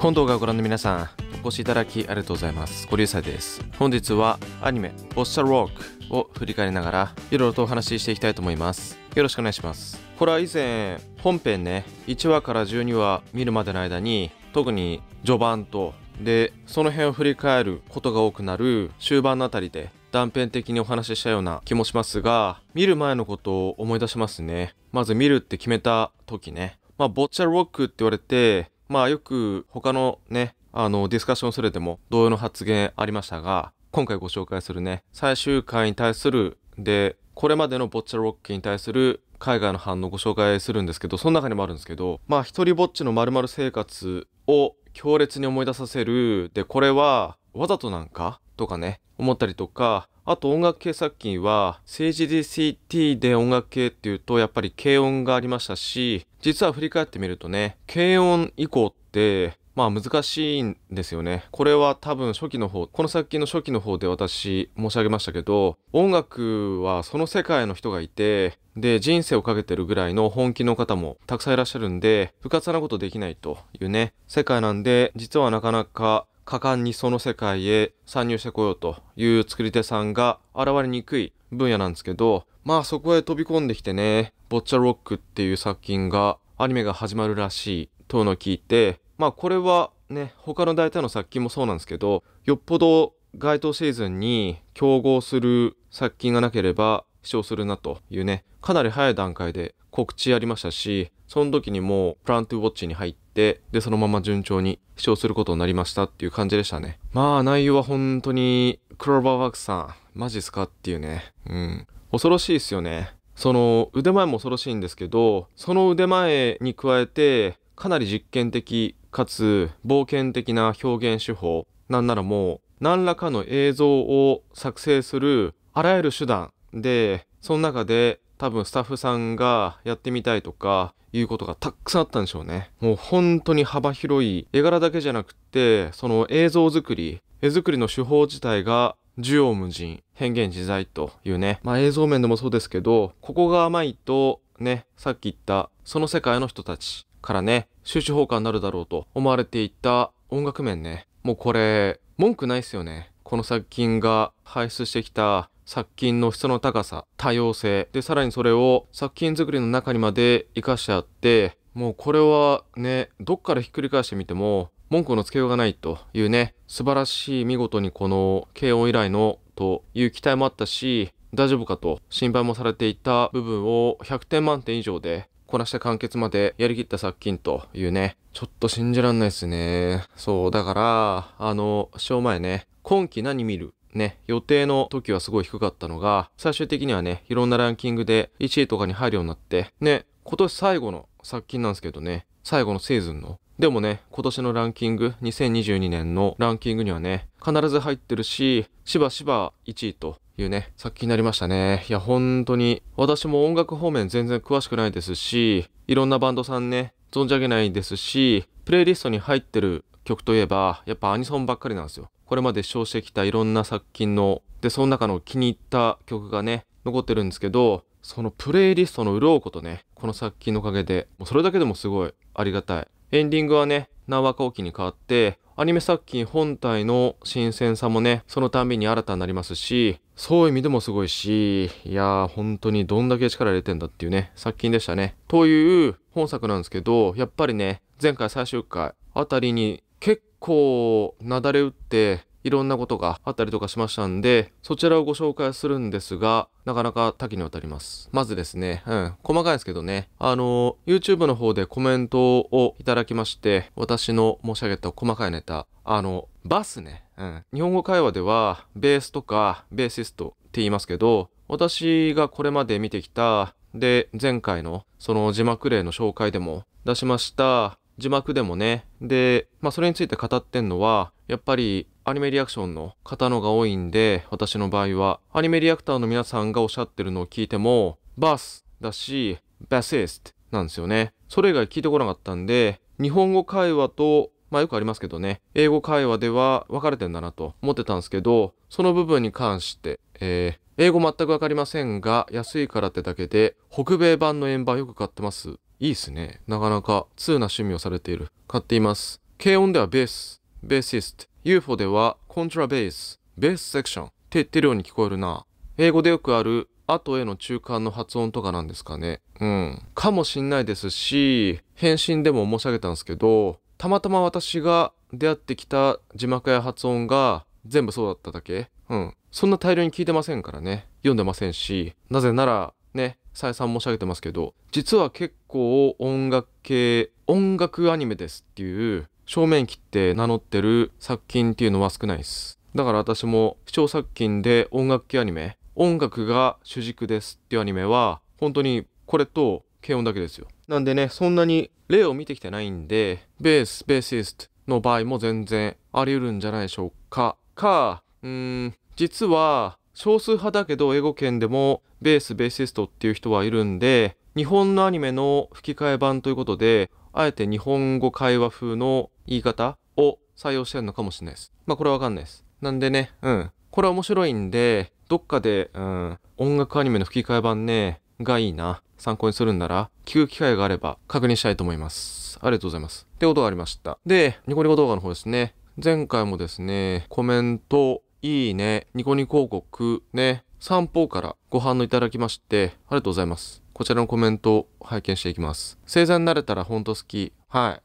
本動画をご覧の皆さん、お越しいただきありがとうございます。ごサイです。本日はアニメ、ボッシャルウォークを振り返りながら、いろいろとお話ししていきたいと思います。よろしくお願いします。これは以前、本編ね、1話から12話見るまでの間に、特に序盤と、で、その辺を振り返ることが多くなる終盤のあたりで断片的にお話ししたような気もしますが、見る前のことを思い出しますね。まず見るって決めた時ね。まあ、ボッチャロックって言われて、まあよく他のね、あのディスカッションされても同様の発言ありましたが、今回ご紹介するね、最終回に対する、で、これまでのボッチャロッキーに対する海外の反応をご紹介するんですけど、その中にもあるんですけど、まあ一人ぼっちの〇〇生活を強烈に思い出させる、で、これはわざとなんかとかね、思ったりとか、あと音楽系作品は、政治 DCT で音楽系っていうと、やっぱり軽音がありましたし、実は振り返ってみるとね、軽音以降って、まあ難しいんですよね。これは多分初期の方、この作品の初期の方で私申し上げましたけど、音楽はその世界の人がいて、で、人生をかけてるぐらいの本気の方もたくさんいらっしゃるんで、不活なことできないというね、世界なんで、実はなかなか果敢にその世界へ参入してこようという作り手さんが現れにくい分野なんですけど、まあそこへ飛び込んできてね、ボッチャロックっていう作品がアニメが始まるらしいというのを聞いて、まあこれはね、他の大体の作品もそうなんですけど、よっぽど該当シーズンに競合する作品がなければ視聴するなというね、かなり早い段階で告知ありましたし、その時にもうプラントゥウォッチに入って、で、そのまま順調に視聴することになりましたっていう感じでしたね。まあ内容は本当にクローバーワークスさん、マジっすかっていうね。うん。恐ろしいっすよね。その腕前も恐ろしいんですけど、その腕前に加えて、かなり実験的かつ冒険的な表現手法、なんならもう何らかの映像を作成するあらゆる手段で、その中で多分スタッフさんがやってみたいとかいうことがたくさんあったんでしょうね。もう本当に幅広い絵柄だけじゃなくって、その映像作り、絵作りの手法自体が縦横無尽、変幻自在というね、まあ映像面でもそうですけど、ここが甘いと、ね、さっき言った、その世界の人たちからね、収支放火になるだろうと思われていた音楽面ね。もうこれ、文句ないっすよね。この作品が排出してきた作品の質の高さ、多様性。で、さらにそれを作品作りの中にまで活かしてあって、もうこれはね、どっからひっくり返してみても、文句のつけようがないというね、素晴らしい見事にこの慶応以来のという期待もあったし、大丈夫かと心配もされていた部分を100点満点以上でこなして完結までやりきった作品というね、ちょっと信じらんないですね。そう、だから、あの、師前ね、今季何見るね、予定の時はすごい低かったのが、最終的にはね、いろんなランキングで1位とかに入るようになって、ね、今年最後の作品なんですけどね、最後のシーズンのでもね、今年のランキング、2022年のランキングにはね、必ず入ってるし、しばしば1位というね、作品になりましたね。いや、本当に、私も音楽方面全然詳しくないですし、いろんなバンドさんね、存じ上げないですし、プレイリストに入ってる曲といえば、やっぱアニソンばっかりなんですよ。これまで視聴してきたいろんな作品の、で、その中の気に入った曲がね、残ってるんですけど、そのプレイリストのうろうことね、この作品のおかげで、もうそれだけでもすごいありがたい。エンディングはね、縄和後期に変わって、アニメ作品本体の新鮮さもね、そのたんびに新たになりますし、そういう意味でもすごいし、いやー本当にどんだけ力入れてんだっていうね、作品でしたね。という本作なんですけど、やっぱりね、前回最終回あたりに結構なだれ打っていろんなことがあったりとかしましたんで、そちらをご紹介するんですが、なかなか多岐にわたります。まずですね、うん、細かいですけどね、あの、YouTube の方でコメントをいただきまして、私の申し上げた細かいネタ、あの、バスね、うん、日本語会話では、ベースとか、ベーシストって言いますけど、私がこれまで見てきた、で、前回のその字幕例の紹介でも出しました、字幕でもね。で、まあそれについて語ってんのは、やっぱりアニメリアクションの方のが多いんで、私の場合は、アニメリアクターの皆さんがおっしゃってるのを聞いても、バスだし、バシストなんですよね。それ以外聞いてこなかったんで、日本語会話と、まあよくありますけどね、英語会話では分かれてんだなと思ってたんですけど、その部分に関して、えー、英語全くわかりませんが、安いからってだけで、北米版の円盤よく買ってます。いいっすね。なかなか通な趣味をされている。買っています。軽音ではベース、ベーシスト。UFO ではコントラベース、ベースセクションって言ってるように聞こえるな。英語でよくある後への中間の発音とかなんですかね。うん。かもしんないですし、返信でも申し上げたんですけど、たまたま私が出会ってきた字幕や発音が全部そうだっただけ。うん。そんな大量に聞いてませんからね。読んでませんし、なぜなら、ね、再三申し上げてますけど実は結構音楽系音楽アニメですっていう正面切って名乗ってる作品っていうのは少ないですだから私も視聴作品で音楽系アニメ音楽が主軸ですっていうアニメは本当にこれと軽音だけですよなんでねそんなに例を見てきてないんでベースベーシストの場合も全然あり得るんじゃないでしょうかかうーん実は少数派だけど英語圏でもベースベーシストっていう人はいるんで日本のアニメの吹き替え版ということであえて日本語会話風の言い方を採用してるのかもしれないですまあこれはわかんないですなんでねうんこれは面白いんでどっかで、うん、音楽アニメの吹き替え版ねがいいな参考にするんなら聞く機会があれば確認したいと思いますありがとうございますってことがありましたでニコニコ動画の方ですね前回もですねコメントいいねニコニコ広告ね三方からご反応いただきまして、ありがとうございます。こちらのコメントを拝見していきます。星座になれたらほんと好き。はい。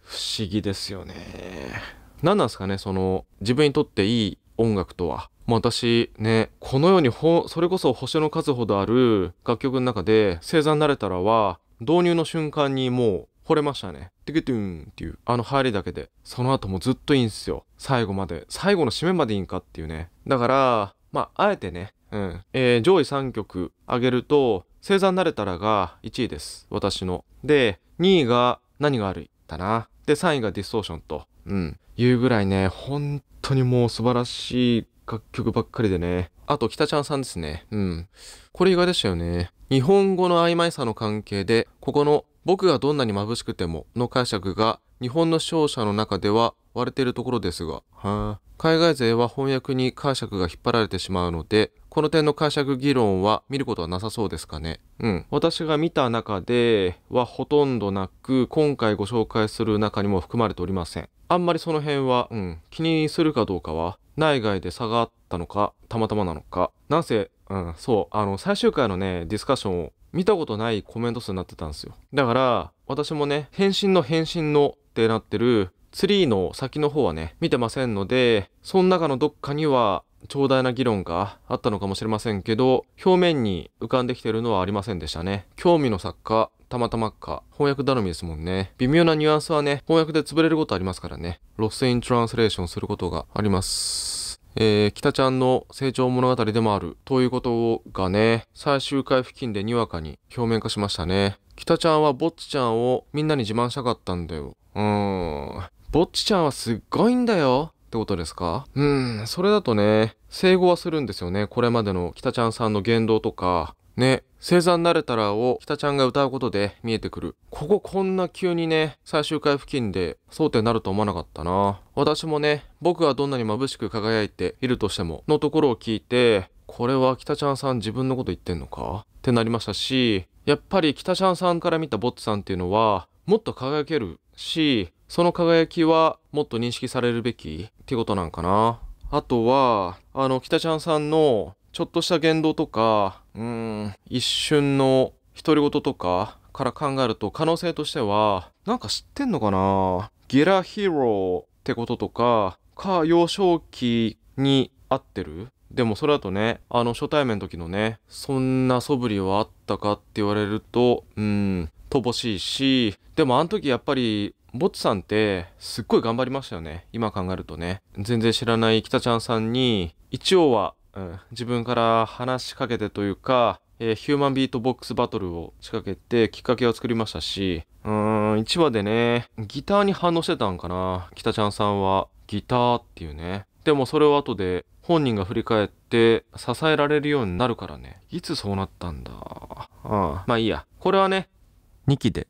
不思議ですよね。何なんですかね、その、自分にとっていい音楽とは。もう私ね、このようにほ、それこそ星の数ほどある楽曲の中で、星座になれたらは、導入の瞬間にもう惚れましたね。テけクトゥーンっていう、あの入りだけで。その後もずっといいんすよ。最後まで。最後の締めまでいいんかっていうね。だから、まあ、あえてね、うん。えー、上位3曲上げると、星座になれたらが1位です。私の。で、2位が何が悪いだな。で、3位がディストーションと。うん。いうぐらいね、本当にもう素晴らしい楽曲ばっかりでね。あと、北ちゃんさんですね。うん。これ意外でしたよね。日本語の曖昧さの関係で、ここの僕がどんなに眩しくてもの解釈が日本の視聴者の中では割れているところですが、はあ、海外勢は翻訳に解釈が引っ張られてしまうのでこの点の解釈議論は見ることはなさそうですかね。うん。私が見た中ではほとんどなく、今回ご紹介する中にも含まれておりません。あんまりその辺は、うん、気にするかどうかは、内外で差があったのか、たまたまなのか。なんせ、うん、そう、あの、最終回のね、ディスカッションを見たことないコメント数になってたんですよ。だから、私もね、返信の返信のってなってるツリーの先の方はね、見てませんので、その中のどっかには長大な議論があったのかもしれませんけど、表面に浮かんできているのはありませんでしたね。興味の作家、たまたまか、翻訳頼みですもんね。微妙なニュアンスはね、翻訳で潰れることありますからね。ロスイントランスレーションすることがあります。えー、北ちゃんの成長物語でもあるということがね、最終回付近でにわかに表面化しましたね。北ちゃんはぼっちちゃんをみんなに自慢したかったんだよ。うーん。ぼっちちゃんはすっごいんだよってことですかうん、それだとね、生後はするんですよね。これまでの北ちゃんさんの言動とか、ね、星座になれたらを北ちゃんが歌うことで見えてくる。こここんな急にね、最終回付近で争点になると思わなかったな。私もね、僕はどんなに眩しく輝いているとしてものところを聞いて、これは北ちゃんさん自分のこと言ってんのかってなりましたし、やっぱり北ちゃんさんから見たぼっちさんっていうのは、もっと輝けるし、その輝きはもっと認識されるべきってことなんかな。あとは、あの、北ちゃんさんのちょっとした言動とか、うん、一瞬の独り言とかから考えると可能性としては、なんか知ってんのかなゲラヒーローってこととか、か幼少期に合ってるでもそれだとね、あの初対面の時のね、そんな素振りはあったかって言われると、うん、乏しいし、でもあの時やっぱりボツさんってすっごい頑張りましたよね。今考えるとね。全然知らない北ちゃんさんに、一応は、うん、自分から話しかけてというか、えー、ヒューマンビートボックスバトルを仕掛けてきっかけを作りましたし、うーん、1話でね、ギターに反応してたんかな。北ちゃんさんは、ギターっていうね。でもそれを後で本人が振り返って支えられるようになるからね。いつそうなったんだ。ああ、まあいいや。これはね、2期で。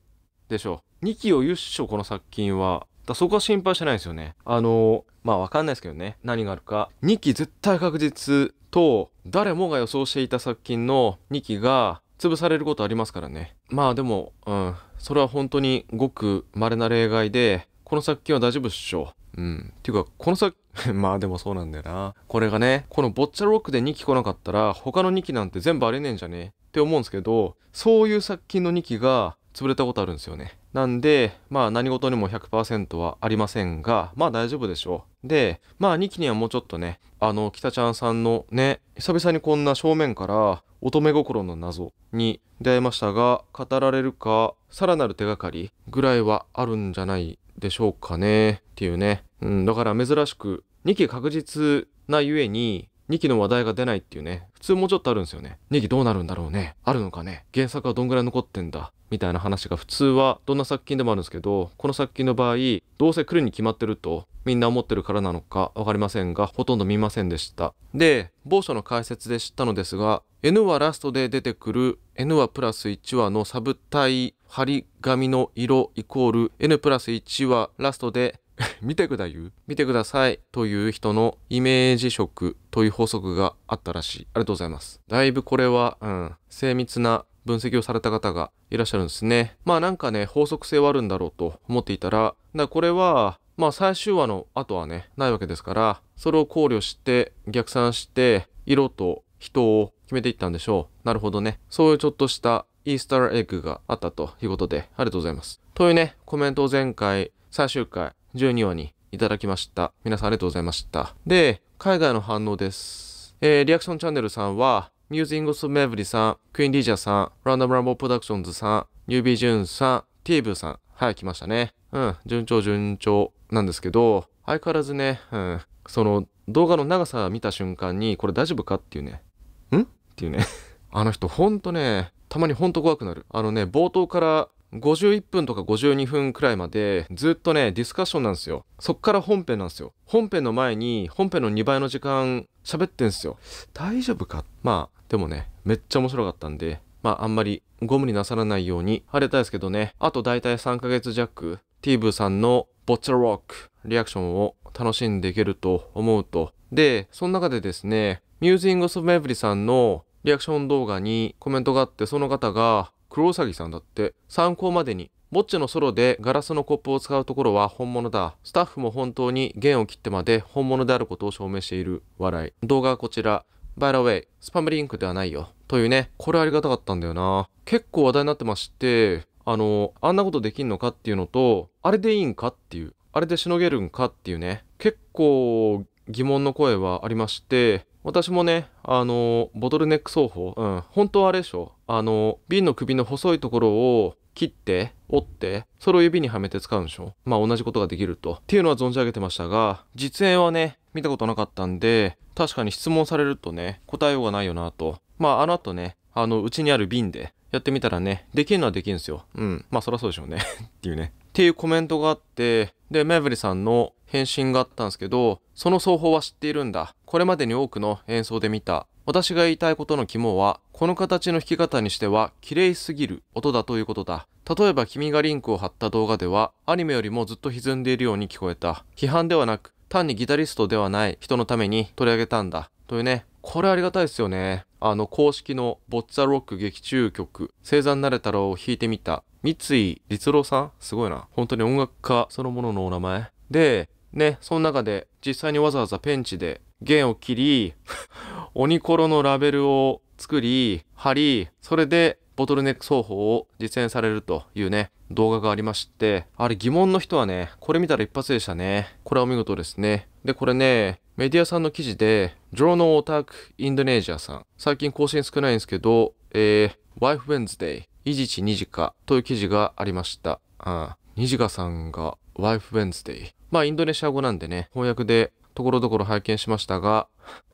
でしょう。2期をゆっしょこの作品はだそこは心配してないですよねあのまあわかんないですけどね何があるか2期絶対確実と誰もが予想していた作品の2期が潰されることありますからねまあでもうんそれは本当にごく稀な例外でこの作品は大丈夫っしょうんていうかこの作 まあでもそうなんだよなこれがねこのボッチャロックで2期来なかったら他の2期なんて全部ありねえんじゃねえって思うんですけどそういう作品の2期が潰れたことあるんですよねなんで、まあ何事にも100%はありませんが、まあ大丈夫でしょう。で、まあ2期にはもうちょっとね、あの、北ちゃんさんのね、久々にこんな正面から乙女心の謎に出会いましたが、語られるか、さらなる手がかりぐらいはあるんじゃないでしょうかね、っていうね。うん、だから珍しく、2期確実なゆえに、2期の話題が出ないっていうね。普通もうちょっとあるんですよね。2期どうなるんだろうね。あるのかね。原作はどんぐらい残ってんだ。みたいな話が普通はどんな作品でもあるんですけど、この作品の場合、どうせ来るに決まってるとみんな思ってるからなのかわかりませんが、ほとんど見ませんでした。で、某所の解説で知ったのですが、N はラストで出てくる N はプラス1話のサブタイ張り紙の色イコール N プラス1話ラストで 見てくだゆ見てくださいという人のイメージ色という法則があったらしい。ありがとうございます。だいぶこれは、うん、精密な分析をされた方がいらっしゃるんですね。まあなんかね、法則性はあるんだろうと思っていたら、だこれは、まあ最終話の後はね、ないわけですから、それを考慮して、逆算して、色と人を決めていったんでしょう。なるほどね。そういうちょっとしたイースターエッグがあったということで、ありがとうございます。というね、コメントを前回、最終回、12話にいただきました。皆さんありがとうございました。で、海外の反応です。えー、リアクションチャンネルさんは、ミュージングスメブリさん、クイーンリージャーさん、ランダムランボープロダクションズさん、ニュービージュンさん、ティーブさん。はい、来ましたね。うん、順調順調なんですけど、相変わらずね、うん、その動画の長さ見た瞬間に、これ大丈夫かっていうね。んっていうね。あの人ほんとね、たまにほんと怖くなる。あのね、冒頭から51分とか52分くらいまでずっとね、ディスカッションなんですよ。そっから本編なんですよ。本編の前に、本編の2倍の時間喋ってんすよ。大丈夫かまあ、でもね、めっちゃ面白かったんで、まああんまりゴムになさらないように、あれたいですけどね、あとだいたい3ヶ月弱、ティーブさんのボッチャロック、リアクションを楽しんでいけると思うと。で、その中でですね、ミュージングスメブリさんのリアクション動画にコメントがあって、その方が、黒うさぎさんだって参考までにボッチのソロでガラスのコップを使うところは本物だ。スタッフも本当に弦を切ってまで本物であることを証明している。笑い。動画はこちら。バイラウェイ、スパムリンクではないよ。というね、これありがたかったんだよな。結構話題になってまして、あの、あんなことできんのかっていうのと、あれでいいんかっていう、あれでしのげるんかっていうね、結構疑問の声はありまして、私もね、あの、ボトルネック奏法、うん、本当はあれでしょ。あの、瓶の首の細いところを切って、折って、それを指にはめて使うんでしょ。まあ同じことができると。っていうのは存じ上げてましたが、実演はね、見たことなかったんで、確かに質問されるとね、答えようがないよなと。まああの後ね、あの、うちにある瓶でやってみたらね、できるのはできるんですよ。うん。まあそらそうでしょうね っていうね。っていうコメントがあって、で、メブリさんの返信があったんですけど、その奏法は知っているんだ。これまでに多くの演奏で見た。私が言いたいことの肝は、この形の弾き方にしては綺麗すぎる音だということだ。例えば君がリンクを貼った動画では、アニメよりもずっと歪んでいるように聞こえた。批判ではなく、単にギタリストではない人のために取り上げたんだ。というね、これありがたいですよね。あの、公式のボッツァロック劇中曲、星座になれたろうを弾いてみた三井律郎さんすごいな。本当に音楽家そのもののお名前。で、ね、その中で実際にわざわざペンチで弦を切り、鬼コロのラベルを作り、貼り、それでボトルネック奏法を実践されるというね、動画がありまして、あれ疑問の人はね、これ見たら一発でしたね。これはお見事ですね。で、これね、メディアさんの記事で、ジョーノオタクインドネージアさん。最近更新少ないんですけど、えー、ワイフウェンズ a y ジチニジかという記事がありました。あニジカさんがワイフウェンズデイ。まあインドネシア語なんでね、翻訳でところどころ拝見しましたが、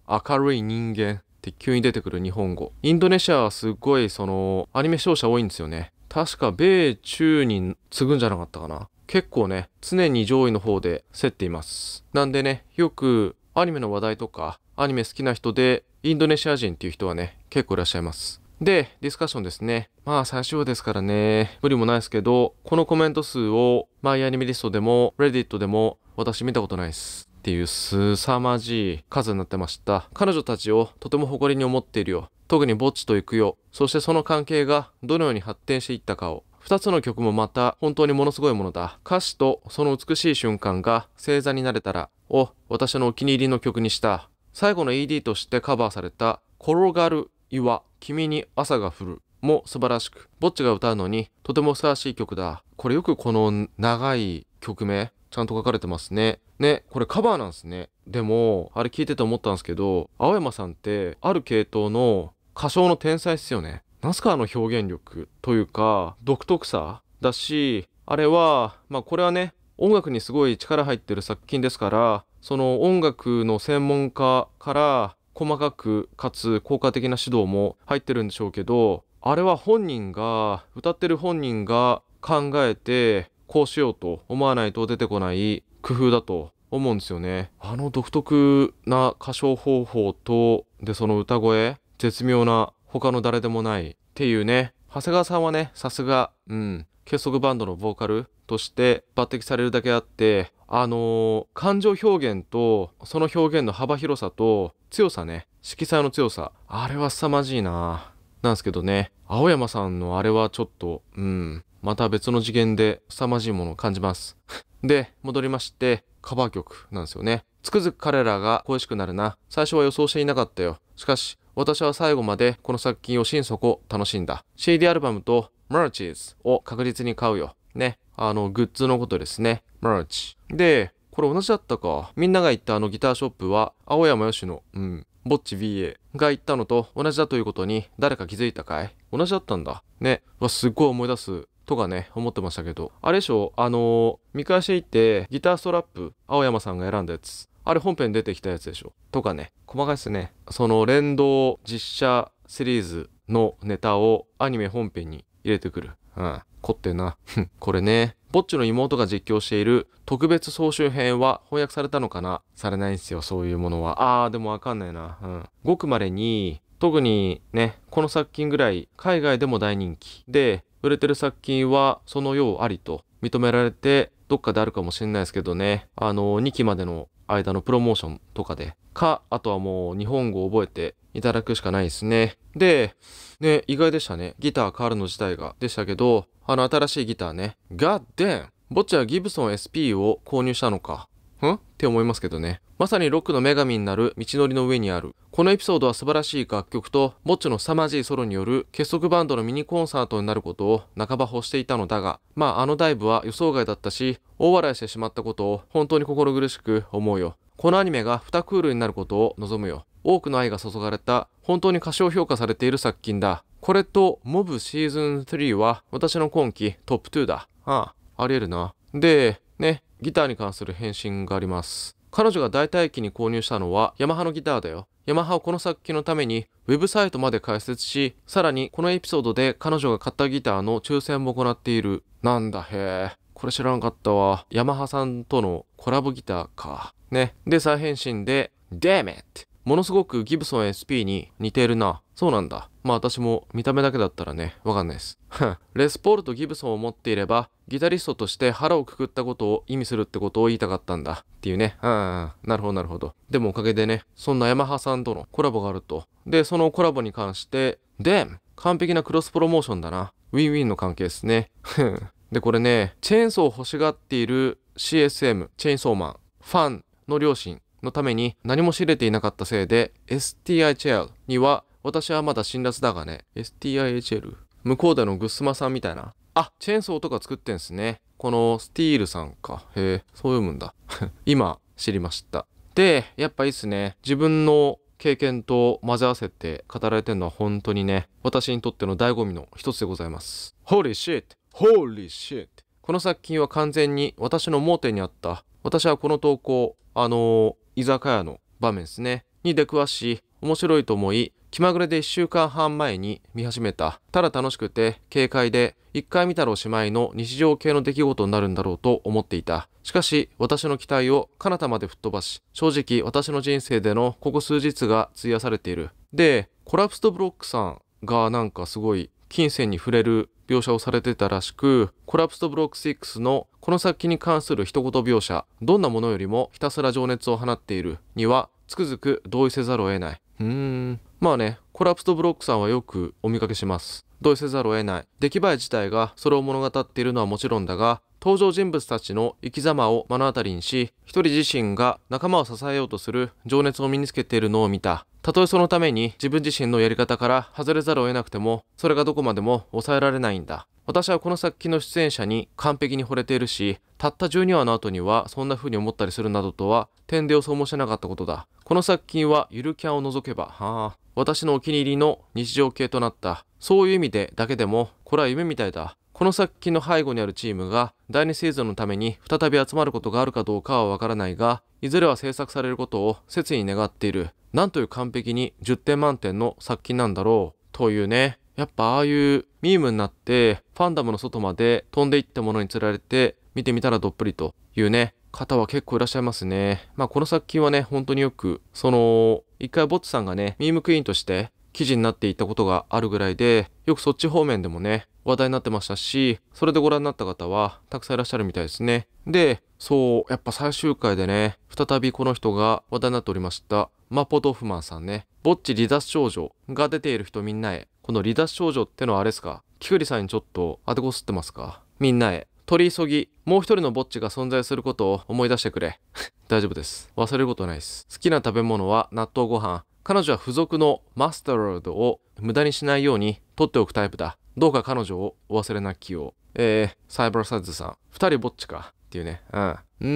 明るい人間って急に出てくる日本語。インドネシアはすっごいそのアニメ視聴者多いんですよね。確か米中に次ぐんじゃなかったかな。結構ね、常に上位の方で競っています。なんでね、よくアニメの話題とか、アニメ好きな人で、インドネシア人っていう人はね、結構いらっしゃいます。で、ディスカッションですね。まあ、最初ですからね、無理もないですけど、このコメント数を、マイアニメリストでも、レディットでも、私見たことないです。っていう凄まじい数になってました。彼女たちをとても誇りに思っているよ。特にぼっちと行くよ。そしてその関係がどのように発展していったかを。二つの曲もまた本当にものすごいものだ。歌詞とその美しい瞬間が星座になれたらを私のお気に入りの曲にした。最後の ED としてカバーされた転がる岩、君に朝が降るも素晴らしく、ぼっちが歌うのにとてもふさわしい曲だ。これよくこの長い曲名、ちゃんと書かれてますね。ね、これカバーなんですね。でも、あれ聞いてて思ったんですけど、青山さんってある系統の歌唱の天才っすよね。ナスカの表現力というか、独特さだし、あれは、まあこれはね、音楽にすごい力入ってる作品ですから、その音楽の専門家から細かくかつ効果的な指導も入ってるんでしょうけどあれは本人が歌ってる本人が考えてこうしようと思わないと出てこない工夫だと思うんですよね。あの独特な歌唱方法とでその歌声絶妙な他の誰でもないっていうね長谷川さんはねさすがうん結束バンドのボーカルとして抜擢されるだけあってあの感情表現とその表現の幅広さと強さね色彩の強さあれは凄まじいななんですけどね青山さんのあれはちょっとうんまた別の次元で凄まじいものを感じます で戻りましてカバー曲なんですよねつくづく彼らが恋しくなるな最初は予想していなかったよしかし私は最後までこの作品を心底楽しんだ CD アルバムとマルチーズを確実に買うよねあのグッズのことですねマルチで、これ同じだったか。みんなが行ったあのギターショップは、青山よしの、うん、ぼっち BA が行ったのと同じだということに誰か気づいたかい同じだったんだ。ね。わ、すっごい思い出す。とかね、思ってましたけど。あれでしょあのー、見返していって、ギターストラップ、青山さんが選んだやつ。あれ本編出てきたやつでしょとかね。細かいっすね。その連動実写シリーズのネタをアニメ本編に入れてくる。うん。凝ってんな。これね、ぼっちの妹が実況している特別総集編は翻訳されたのかなされないんですよ、そういうものは。あー、でもわかんないな。うん。ごくまれに、特にね、この作品ぐらい海外でも大人気で、売れてる作品はそのようありと認められて、どっかであるかもしれないですけどね、あの、2期までの間のプロモーションとかで、か、あとはもう日本語を覚えていただくしかないですね。で、ね、意外でしたね。ギター変わるの自体が。でしたけど、あの新しいギターね。ガッデンボッチはギブソン SP を購入したのか。んって思いますけどね。まさにロックの女神になる道のりの上にある。このエピソードは素晴らしい楽曲と、ボッチの凄まじいソロによる結束バンドのミニコンサートになることを半ば欲していたのだが、まああのダイブは予想外だったし、大笑いしてしまったことを本当に心苦しく思うよ。このアニメが2クールになることを望むよ。多くの愛が注がれた、本当に過小評価されている作品だ。これとモブシーズン3は私の今季トップ2だ。ああ、あり得るな。で、ね、ギターに関する返信があります。彼女が代替機に購入したのはヤマハのギターだよ。ヤマハをこの作品のためにウェブサイトまで開設し、さらにこのエピソードで彼女が買ったギターの抽選も行っている。なんだへえ。これ知らなかったわ。ヤマハさんとのコラボギターか。ね。で、再返信で、Damn it! ものすごくギブソン SP に似ているな。そうなんだ。まあ私も見た目だけだったらね、わかんないです。レスポールとギブソンを持っていれば、ギタリストとして腹をくくったことを意味するってことを言いたかったんだ。っていうね。うん、なるほどなるほど。でもおかげでね、そんなヤマハさんとのコラボがあると。で、そのコラボに関して、で、完璧なクロスプロモーションだな。ウィンウィンの関係ですね。で、これね、チェーンソーを欲しがっている CSM、チェーンソーマン、ファンの両親のために何も知れていなかったせいで、STI チェアには私はまだ辛辣だがね。STIHL。向こうでのグスマさんみたいな。あ、チェーンソーとか作ってんすね。このスティールさんか。へえ、そう読むんだ。今、知りました。で、やっぱいいっすね。自分の経験と混ぜ合わせて語られてるのは本当にね、私にとっての醍醐味の一つでございます。Holy shit! Holy shit! この作品は完全に私の盲点にあった、私はこの投稿、あのー、居酒屋の場面ですね、に出くわし、面白いと思い、気まぐれで1週間半前に見始めた、ただ楽しくて軽快で、1回見たらおしまいの日常系の出来事になるんだろうと思っていた。しかし、私の期待を彼方まで吹っ飛ばし、正直私の人生でのここ数日が費やされている。で、コラプストブロックさんがなんかすごい金銭に触れる描写をされてたらしく、コラプストブロック6のこの作品に関する一言描写、どんなものよりもひたすら情熱を放っているには、つくづく同意せざるを得ない。うーんまあねコラプトブロックさんはよくお見かけします同意せざるを得ない出来栄え自体がそれを物語っているのはもちろんだが登場人物たちの生き様を目の当たりにし、一人自身が仲間を支えようとする情熱を身につけているのを見た。たとえそのために自分自身のやり方から外れざるを得なくても、それがどこまでも抑えられないんだ。私はこの作品の出演者に完璧に惚れているし、たった12話の後にはそんな風に思ったりするなどとは、点で予想もしなかったことだ。この作品はゆるキャンを除けば、はあ、私のお気に入りの日常系となった。そういう意味でだけでも、これは夢みたいだ。この作品の背後にあるチームが第2シーズンのために再び集まることがあるかどうかはわからないが、いずれは制作されることを切に願っている。なんという完璧に10点満点の作品なんだろう。というね。やっぱああいうミームになってファンダムの外まで飛んでいったものにつられて見てみたらどっぷりというね方は結構いらっしゃいますね。まあこの作品はね本当によくその一回ボッツさんがねミームクイーンとして記事になっていたことがあるぐらいで、よくそっち方面でもね、話題になってましたし、それでご覧になった方はたくさんいらっしゃるみたいですね。で、そう、やっぱ最終回でね、再びこの人が話題になっておりました。マポドフマンさんね、ぼっち離脱症状が出ている人みんなへ。この離脱症状ってのはあれですかキクリさんにちょっと当てこすってますかみんなへ。取り急ぎ、もう一人のぼっちが存在することを思い出してくれ。大丈夫です。忘れることないです。好きな食べ物は納豆ご飯。彼女は付属のマスタードを無駄にしないように取っておくタイプだ。どうか彼女をお忘れなきを。えー、サイバーサイズさん。二人ぼっちか。っていうね。うん。うーん、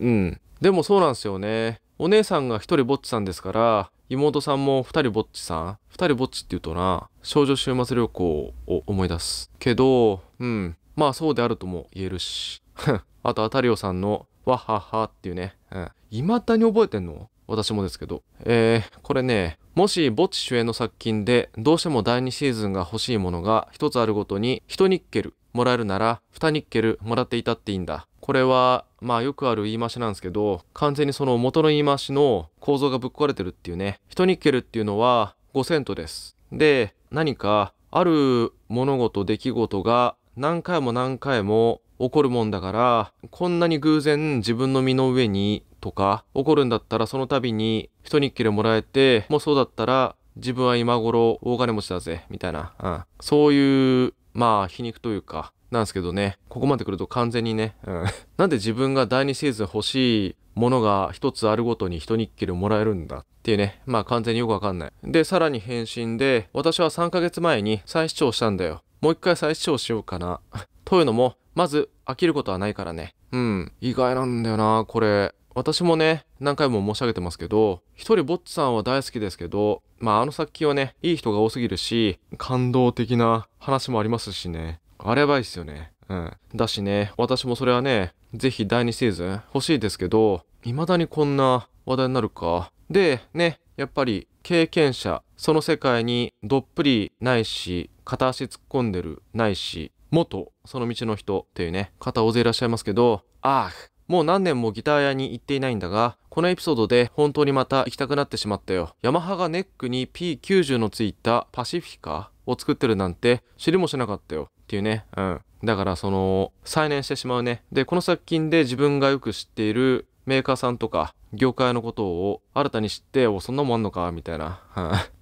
うん。でもそうなんですよね。お姉さんが一人ぼっちさんですから、妹さんも二人ぼっちさん。二人ぼっちって言うとな、少女週末旅行を思い出す。けど、うん。まあそうであるとも言えるし。あと、アタリオさんの、わははっていうね。うん。未だに覚えてんの私もですけど。えー、これね、もし墓地主演の作品でどうしても第2シーズンが欲しいものが一つあるごとに1ニッケルもらえるなら2ニッケルもらっていたっていいんだ。これはまあよくある言い回しなんですけど完全にその元の言い回しの構造がぶっ壊れてるっていうね。1ニッケルっていうのは5セントです。で、何かある物事出来事が何回も何回も起こるもんだからこんなに偶然自分の身の上にとか起こるんだったらその度に一日切れもらえて、もうそうだったら自分は今頃大金持ちだぜ、みたいな、うん。そういう、まあ皮肉というか、なんですけどね、ここまで来ると完全にね、うん。なんで自分が第二シーズン欲しいものが一つあるごとに一日切れもらえるんだっていうね、まあ完全によくわかんない。で、さらに返信で、私は3ヶ月前に再視聴したんだよ。もう一回再視聴しようかな。というのも、まず飽きることはないからね。うん。意外なんだよな、これ。私もね、何回も申し上げてますけど、一人ぼっちさんは大好きですけど、まああの作品はね、いい人が多すぎるし、感動的な話もありますしね、あればいっすよね。うん。だしね、私もそれはね、ぜひ第2シーズン欲しいですけど、未だにこんな話題になるか。で、ね、やっぱり経験者、その世界にどっぷりないし、片足突っ込んでるないし、元その道の人っていうね、方大勢いらっしゃいますけど、ああ、もう何年もギター屋に行っていないんだが、このエピソードで本当にまた行きたくなってしまったよ。ヤマハがネックに P90 のついたパシフィカを作ってるなんて知りもしなかったよ。っていうね。うん。だからその、再燃してしまうね。で、この作品で自分がよく知っているメーカーさんとか、業界のことを新たに知って、お、そんなもんあんのか、みたいな。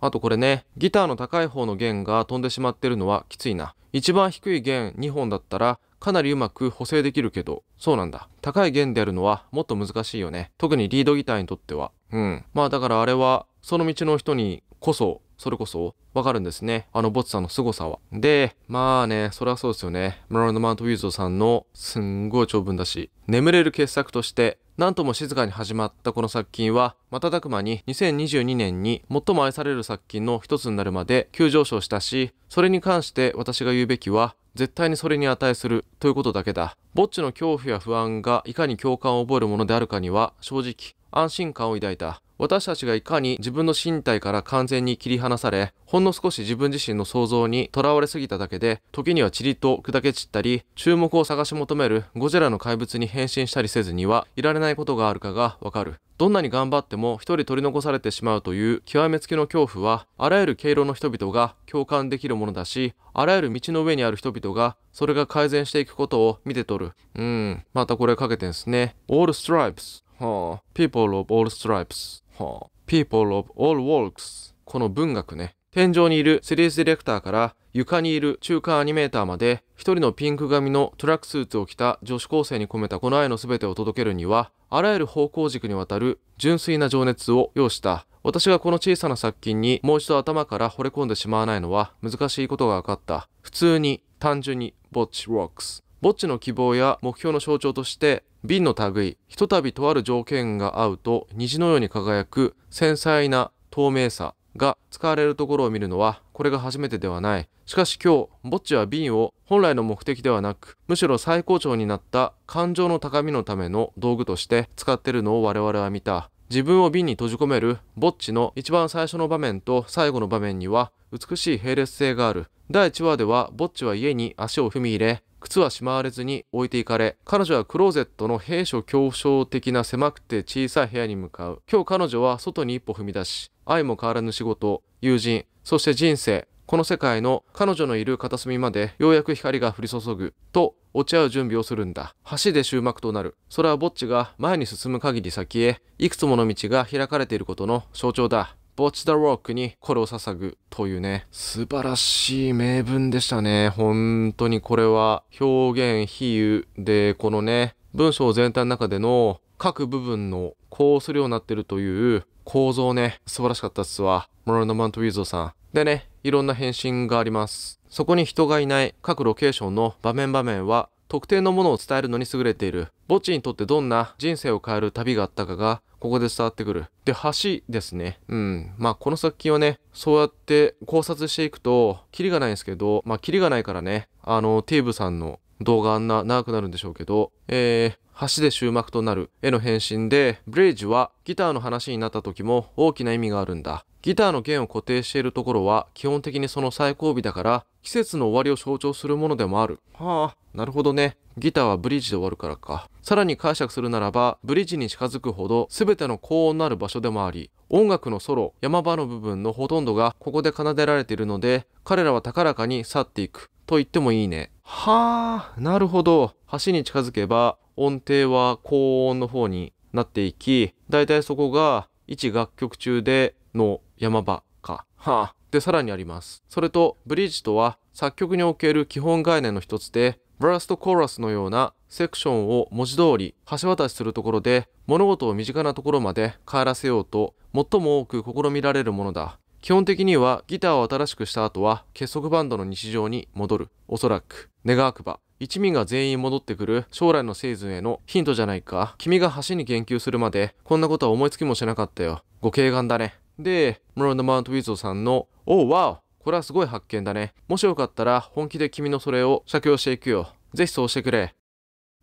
あとこれね、ギターの高い方の弦が飛んでしまってるのはきついな。一番低い弦2本だったら、かなりうまく補正できるけど、そうなんだ。高い弦でやるのはもっと難しいよね。特にリードギターにとっては。うん。まあだからあれは、その道の人にこそそれこそわかるんですね。あのボツさんの凄さは。で、まあね、それはそうですよね。ムランド・マント・ウィーゾーさんのすんごい長文だし、眠れる傑作として何とも静かに始まったこの作品は、瞬く間に2022年に最も愛される作品の一つになるまで急上昇したし、それに関して私が言うべきは、絶対にそれに値するということだけだ。ぼっちの恐怖や不安がいかに共感を覚えるものであるかには、正直、安心感を抱いた。私たちがいかに自分の身体から完全に切り離され、ほんの少し自分自身の想像にとらわれすぎただけで、時には塵と砕け散ったり、注目を探し求めるゴジラの怪物に変身したりせずにはいられないことがあるかがわかる。どんなに頑張っても一人取り残されてしまうという極めつきの恐怖は、あらゆる経路の人々が共感できるものだし、あらゆる道の上にある人々がそれが改善していくことを見て取る。うん、またこれかけてんすね。All Stripes。はあ、People of All Stripes。はあ、People of All Walks この文学ね天井にいるシリーズディレクターから床にいる中間アニメーターまで一人のピンク髪のトラックスーツを着た女子高生に込めたこの愛の全てを届けるにはあらゆる方向軸にわたる純粋な情熱を要した私がこの小さな作品にもう一度頭から惚れ込んでしまわないのは難しいことが分かった普通に単純にボッチ・ロックス墓地の希望や目標の象徴として瓶の類ひとたびとある条件が合うと虹のように輝く繊細な透明さが使われるところを見るのはこれが初めてではないしかし今日墓地は瓶を本来の目的ではなくむしろ最高潮になった感情の高みのための道具として使っているのを我々は見た自分を瓶に閉じ込めるぼっちの一番最初の場面と最後の場面には美しい並列性がある第1話ではぼっちは家に足を踏み入れ靴はしまわれずに置いていかれ、彼女はクローゼットの閉所恐怖症的な狭くて小さい部屋に向かう。今日彼女は外に一歩踏み出し、愛も変わらぬ仕事、友人、そして人生、この世界の彼女のいる片隅までようやく光が降り注ぐと落ち合う準備をするんだ。橋で終幕となる。それはぼっちが前に進む限り先へいくつもの道が開かれていることの象徴だ。w a チ・ c h the に心を捧ぐというね、素晴らしい名文でしたね。本当にこれは表現、比喩で、このね、文章全体の中での各部分のこうするようになってるという構造ね、素晴らしかったっすわ。モロナ・マントウィゾーさん。でね、いろんな返信があります。そこに人がいない各ロケーションの場面場面は特定のものを伝えるのに優れている。墓地にとってどんな人生を変える旅があったかがここで伝わってくる。で、橋ですね。うん。まあ、この作品はね、そうやって考察していくと、キリがないんですけど、まあ、キリがないからね、あの、テーブさんの動画あんな長くなるんでしょうけど、えー、橋で終幕となる絵の変身で、ブレイジはギターの話になった時も大きな意味があるんだ。ギターの弦を固定しているところは基本的にその最後尾だから季節の終わりを象徴するものでもある。はあ、なるほどね。ギターはブリッジで終わるからか。さらに解釈するならばブリッジに近づくほど全ての高音のある場所でもあり音楽のソロ山場の部分のほとんどがここで奏でられているので彼らは高らかに去っていくと言ってもいいねはあなるほど橋に近づけば音程は高音の方になっていきだいたいそこが1楽曲中での山場かはあでさらにありますそれとブリッジとは作曲における基本概念の一つでブラストコーラスのようなセクションを文字通り橋渡しするところで物事を身近なところまで帰らせようと最も多く試みられるものだ基本的にはギターを新しくした後は結束バンドの日常に戻るおそらく願わくば一味が全員戻ってくる将来のシーズンへのヒントじゃないか君が橋に言及するまでこんなことは思いつきもしなかったよご敬願だねでムロンド・マウント・ウィズオさんの「おうわおこれはすごい発見だね。もしよかったら本気で君のそれを写経していくよ。ぜひそうしてくれ。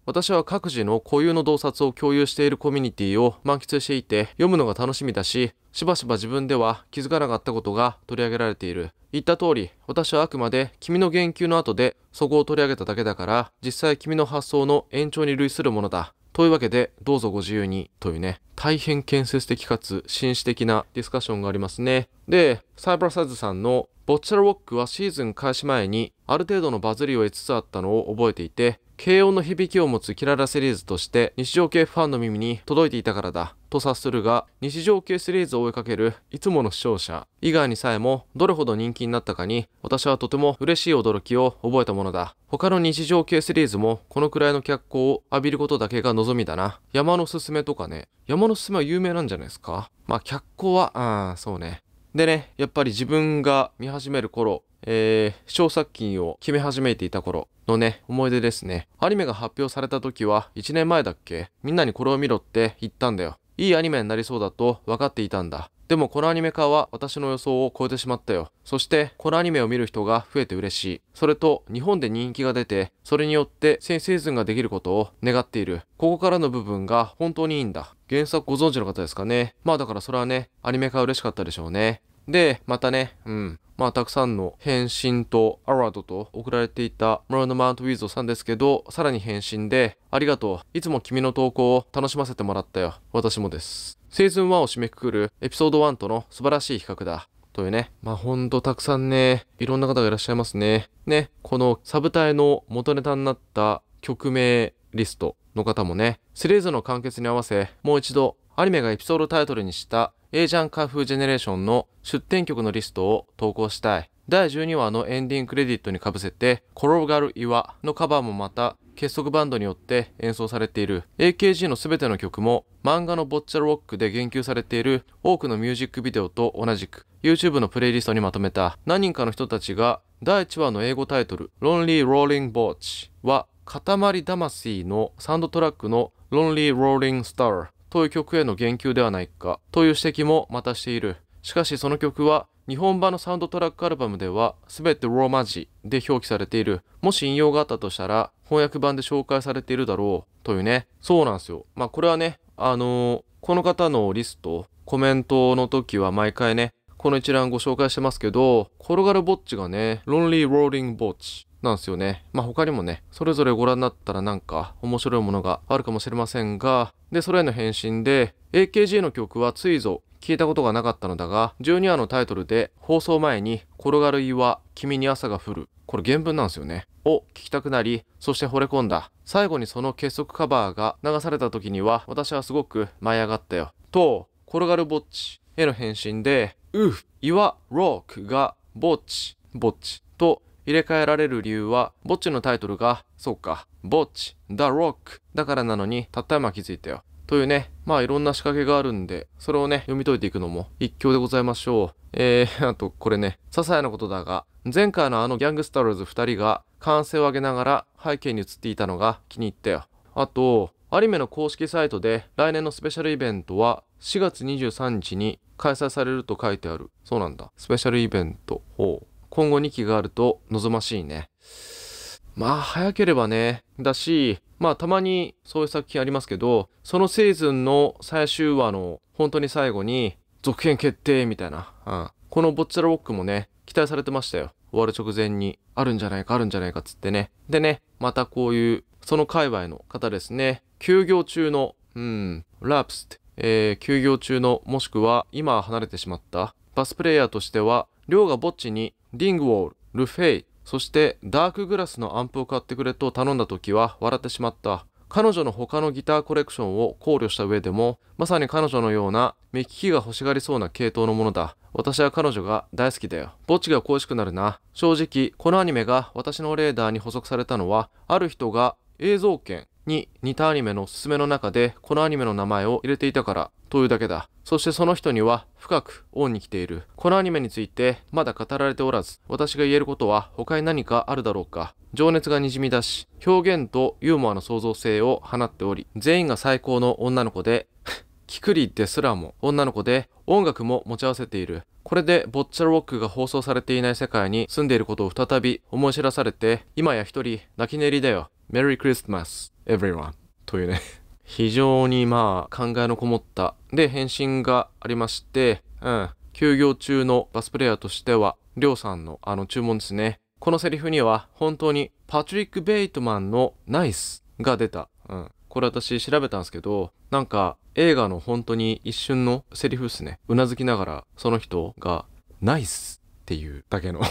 私は各自の固有の洞察を共有しているコミュニティを満喫していて読むのが楽しみだし、しばしば自分では気づかなかったことが取り上げられている。言った通り、私はあくまで君の言及の後でそこを取り上げただけだから、実際君の発想の延長に類するものだ。というわけで、どうぞご自由にというね、大変建設的かつ紳士的なディスカッションがありますね。で、サイバーサイズさんのボッチャルウォックはシーズン開始前にある程度のバズりを得つつあったのを覚えていて、慶応の響きを持つキララシリーズとして日常系ファンの耳に届いていたからだと察するが日常系シリーズを追いかけるいつもの視聴者以外にさえもどれほど人気になったかに私はとても嬉しい驚きを覚えたものだ他の日常系シリーズもこのくらいの脚光を浴びることだけが望みだな山のすすめとかね山のすすめは有名なんじゃないですかまあ脚光はああそうねでねやっぱり自分が見始める頃えー、聴作品を決め始めていた頃のね、思い出ですね。アニメが発表された時は1年前だっけみんなにこれを見ろって言ったんだよ。いいアニメになりそうだと分かっていたんだ。でもこのアニメ化は私の予想を超えてしまったよ。そしてこのアニメを見る人が増えて嬉しい。それと日本で人気が出て、それによって先シーズンができることを願っている。ここからの部分が本当にいいんだ。原作ご存知の方ですかね。まあだからそれはね、アニメ化嬉しかったでしょうね。で、またね、うん。まあ、たくさんの返信とアワードと送られていたムロのマウントウィズさんですけど、さらに返信で、ありがとう。いつも君の投稿を楽しませてもらったよ。私もです。シーズン1を締めくくるエピソード1との素晴らしい比較だ。というね。まあ、ほんとたくさんね、いろんな方がいらっしゃいますね。ね、このサブタイの元ネタになった曲名リストの方もね、シリーズの完結に合わせ、もう一度アニメがエピソードタイトルにしたエージャンカフージェネレーションの出展曲のリストを投稿したい。第12話のエンディングクレディットにかぶせて、転がる岩のカバーもまた結束バンドによって演奏されている AKG の全ての曲も漫画のボッチャロックで言及されている多くのミュージックビデオと同じく YouTube のプレイリストにまとめた何人かの人たちが第1話の英語タイトル Lonely Rolling b o a h は塊魂のサウンドトラックの Lonely Rolling Star という曲への言及ではないかという指摘もまたしている。しかしその曲は日本版のサウンドトラックアルバムでは全てローマ字で表記されている。もし引用があったとしたら翻訳版で紹介されているだろうというね。そうなんですよ。まあこれはね、あのー、この方のリスト、コメントの時は毎回ね、この一覧ご紹介してますけど、転がるぼっちがね、Lonely Rolling Botch なんですよね。まあ他にもね、それぞれご覧になったらなんか面白いものがあるかもしれませんが、で、それへの返信で、AKG の曲はついぞ聞いたことがなかったのだが、12話のタイトルで放送前に転がる岩、君に朝が降る、これ原文なんですよね。を聞きたくなり、そして惚れ込んだ。最後にその結束カバーが流された時には、私はすごく舞い上がったよ。と、転がるぼっちへの返信で、うぅ、岩、ロークが、ぼっち、ぼっちと入れ替えられる理由は、ぼっちのタイトルが、そうか、ぼっち、The Rock だからなのに、たった今気づいたよ。というね、まあいろんな仕掛けがあるんで、それをね、読み解いていくのも一興でございましょう。えー、あとこれね、些細なことだが、前回のあのギャングスターズ二人が歓声を上げながら背景に映っていたのが気に入ったよ。あと、アニメの公式サイトで来年のスペシャルイベントは4月23日に開催されると書いてある。そうなんだ。スペシャルイベント。ほう。今後2期があると望ましいね。まあ、早ければね。だし、まあ、たまにそういう作品ありますけど、そのシーズンの最終話の本当に最後に、続編決定みたいな。うん。このボッチャラロックもね、期待されてましたよ。終わる直前に、あるんじゃないか、あるんじゃないかっつってね。でね、またこういう、その界隈の方ですね、休業中の、うん、ラプスって、えー、休業中の、もしくは今離れてしまった、バスプレイヤーとしては、量がぼっちにリングウォール、ルフェイ、そしてダークグラスのアンプを買ってくれと頼んだ時は笑ってしまった。彼女の他のギターコレクションを考慮した上でも、まさに彼女のような目利きが欲しがりそうな系統のものだ。私は彼女が大好きだよ。墓地が恋しくなるな。正直、このアニメが私のレーダーに補足されたのは、ある人が映像権に似たアニメのおすすめの中でこのアニメの名前を入れていたからというだけだ。そしてその人には深く恩に来ている。このアニメについてまだ語られておらず、私が言えることは他に何かあるだろうか。情熱がにじみ出し、表現とユーモアの創造性を放っており、全員が最高の女の子で、キクリですらも女の子で音楽も持ち合わせている。これでボッチャロックが放送されていない世界に住んでいることを再び思い知らされて、今や一人泣き寝入りだよ。メリークリスマス。everyone というね非常にまあ考えのこもったで返信がありまして、うん、休業中のバスプレイヤーとしてはりょうさんのあの注文ですねこのセリフには本当にパトリック・ベイトマンのナイスが出た、うん、これ私調べたんですけどなんか映画の本当に一瞬のセリフですねうなずきながらその人がナイスっていうだけの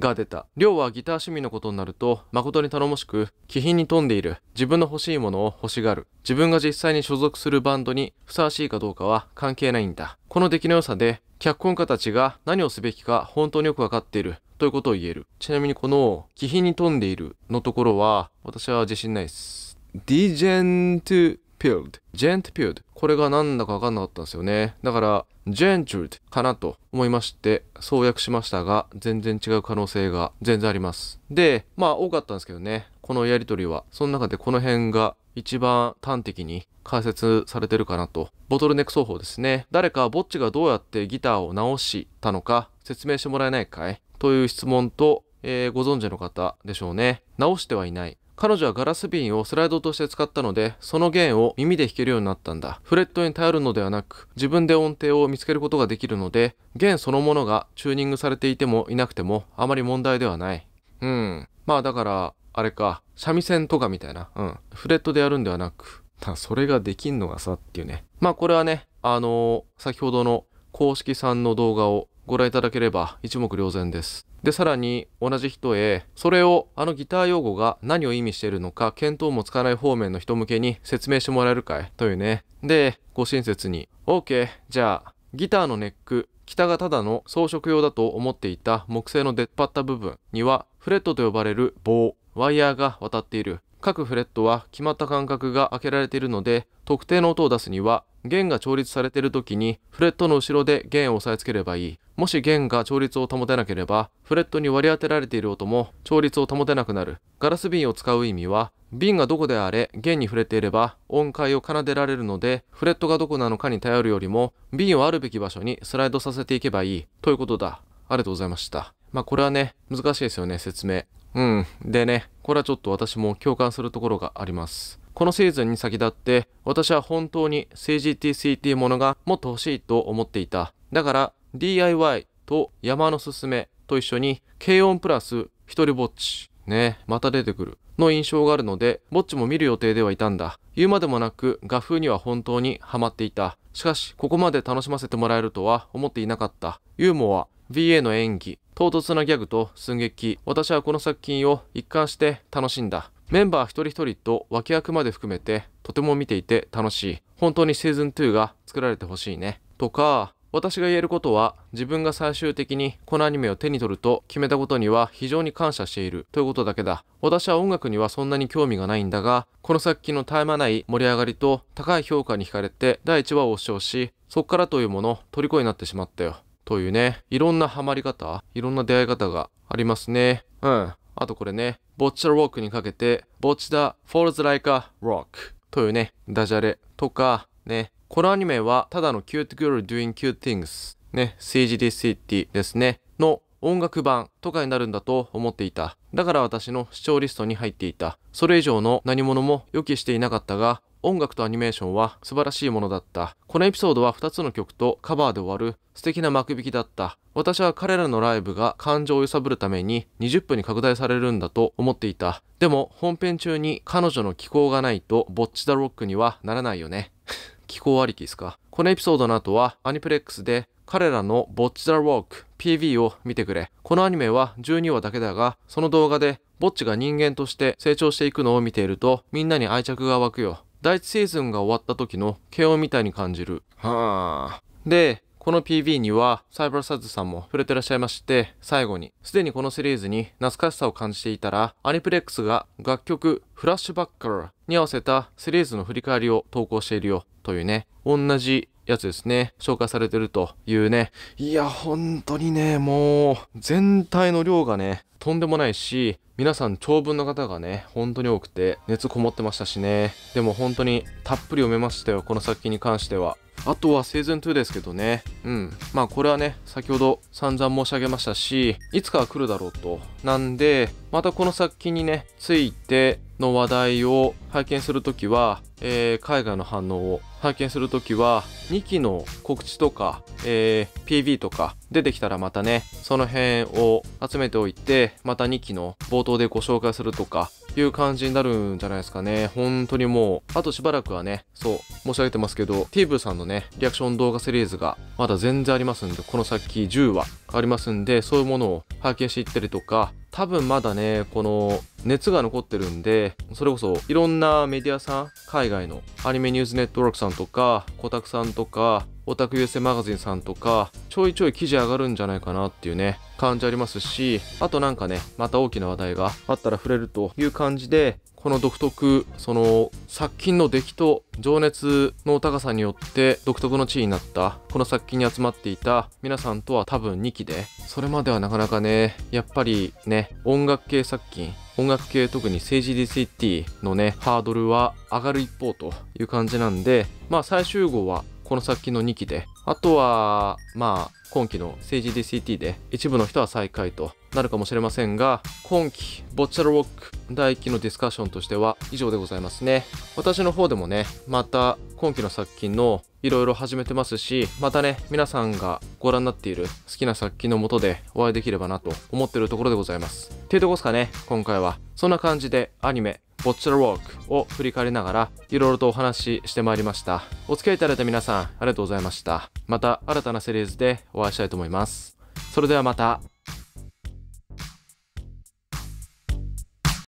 が出た。亮はギター趣味のことになると、誠に頼もしく、気品に富んでいる、自分の欲しいものを欲しがる。自分が実際に所属するバンドにふさわしいかどうかは関係ないんだ。この出来の良さで、脚本家たちが何をすべきか本当によくわかっている。ということを言える。ちなみにこの、気品に富んでいるのところは、私は自信ないです。ディジェント build, gent i l d これがなんだかわかんなかったんですよね。だから g e n t r e d かなと思いまして創訳しましたが全然違う可能性が全然あります。で、まあ多かったんですけどね。このやりとりは。その中でこの辺が一番端的に解説されてるかなと。ボトルネック奏法ですね。誰かぼっちがどうやってギターを直したのか説明してもらえないかいという質問と、えー、ご存知の方でしょうね。直してはいない。彼女はガラス瓶をスライドとして使ったので、その弦を耳で弾けるようになったんだ。フレットに頼るのではなく、自分で音程を見つけることができるので、弦そのものがチューニングされていてもいなくてもあまり問題ではない。うん。まあだから、あれか、三味線とかみたいな。うん。フレットでやるんではなく、それができんのがさっていうね。まあこれはね、あのー、先ほどの公式さんの動画をご覧いただければ一目瞭然です。で、さらに同じ人へ、それをあのギター用語が何を意味しているのか、見当もつかない方面の人向けに説明してもらえるかいというね。で、ご親切に、OK、じゃあ、ギターのネック、北がただの装飾用だと思っていた木製の出っ張った部分には、フレットと呼ばれる棒、ワイヤーが渡っている。各フレットは決まった間隔が開けられているので、特定の音を出すには弦が調律されている時にフレットの後ろで弦を押さえつければいい。もし弦が調律を保てなければ、フレットに割り当てられている音も調律を保てなくなる。ガラス瓶を使う意味は、瓶がどこであれ弦に触れていれば音階を奏でられるので、フレットがどこなのかに頼るよりも、瓶をあるべき場所にスライドさせていけばいい。ということだ。ありがとうございました。まあこれはね、難しいですよね、説明。うん。でね、これはちょっと私も共感するところがあります。このシーズンに先立って私は本当に CGTCT ものがもっと欲しいと思っていた。だから DIY と山のすすめと一緒に軽音プラス一人ぼっち。ねまた出てくる。の印象があるので、ぼっちも見る予定ではいたんだ。言うまでもなく、画風には本当にハマっていた。しかし、ここまで楽しませてもらえるとは思っていなかった。ユーモア、v a の演技、唐突なギャグと寸劇。私はこの作品を一貫して楽しんだ。メンバー一人一人と脇役まで含めてとても見ていて楽しい。本当にシーズン2が作られてほしいね。とか、私が言えることは自分が最終的にこのアニメを手に取ると決めたことには非常に感謝しているということだけだ私は音楽にはそんなに興味がないんだがこの作品の絶え間ない盛り上がりと高い評価に惹かれて第1話を視聴しそっからというもの虜になってしまったよというねいろんなハマり方いろんな出会い方がありますねうんあとこれね、ボッチャロークにかけて、ボッチダ、フォールズライカ、ロックというね、ダジャレとか、ね、このアニメはただの Cute Girl Doing Cute Things ね、CGD City ですね、の音楽版とかになるんだと思っていた。だから私の視聴リストに入っていた。それ以上の何者も予期していなかったが、音楽とアニメーションは素晴らしいものだった。このエピソードは2つの曲とカバーで終わる素敵な幕引きだった。私は彼らのライブが感情を揺さぶるために20分に拡大されるんだと思っていた。でも本編中に彼女の気候がないとぼっちだロックにはならないよね。気候ありきですか。このエピソードの後はアニプレックスで彼らのボッチザ・ウォーク PV を見てくれ。このアニメは12話だけだが、その動画でボッチが人間として成長していくのを見ているとみんなに愛着が湧くよ。第1シーズンが終わった時の慶応みたいに感じる。はあ。で、この PV にはサイバーサズさんも触れてらっしゃいまして、最後に、すでにこのシリーズに懐かしさを感じていたら、アニプレックスが楽曲フラッシュバッカーに合わせたシリーズの振り返りを投稿しているよ、というね、同じやつですね、紹介されてるというね。いや、本当にね、もう、全体の量がね、とんでもないし、皆さん長文の方がね、本当に多くて、熱こもってましたしね。でも本当にたっぷり読めましたよ、この作品に関しては。あとはーズン2ですけどね。うん。まあこれはね、先ほど散々申し上げましたし、いつかは来るだろうと。なんで、またこの作品にね、ついての話題を拝見するときは、えー、海外の反応を体験するときは2期の告知とか、えー、PV とか出てきたらまたねその辺を集めておいてまた2期の冒頭でご紹介するとかいう感じになるんじゃないですかね本当にもうあとしばらくはねそう申し上げてますけどティーブさんのねリアクション動画シリーズがまだ全然ありますんでこの先10話ありますんでそういうものを拝見していったりとか多分まだねこの熱が残ってるんでそれこそいろんなメディアさん海外のアニメニュースネットワークさんとか、コタクさんとか、オタク優勢マガジンさんとか、ちょいちょい記事上がるんじゃないかなっていうね、感じありますし、あとなんかね、また大きな話題があったら触れるという感じで、この独特、その作品の出来と情熱の高さによって独特の地位になった、この作品に集まっていた皆さんとは多分2期で、それまではなかなかね、やっぱりね、音楽系作品、音楽系特に政治 DCT のねハードルは上がる一方という感じなんでまあ最終号はこの先の2期であとはまあ今期の政治 DCT で一部の人は最下位となるかもしれませんが、今期、ボッチャルォック第1期のディスカッションとしては以上でございますね。私の方でもね、また今期の作品のいろいろ始めてますし、またね、皆さんがご覧になっている好きな作品のもとでお会いできればなと思ってるところでございます。っていうとこですかね、今回は。そんな感じでアニメ、ボッチャルウォークを振り返りながら、いろいろとお話ししてまいりました。お付き合いいただいた皆さん、ありがとうございました。また新たなシリーズでお会いしたいと思います。それではまた。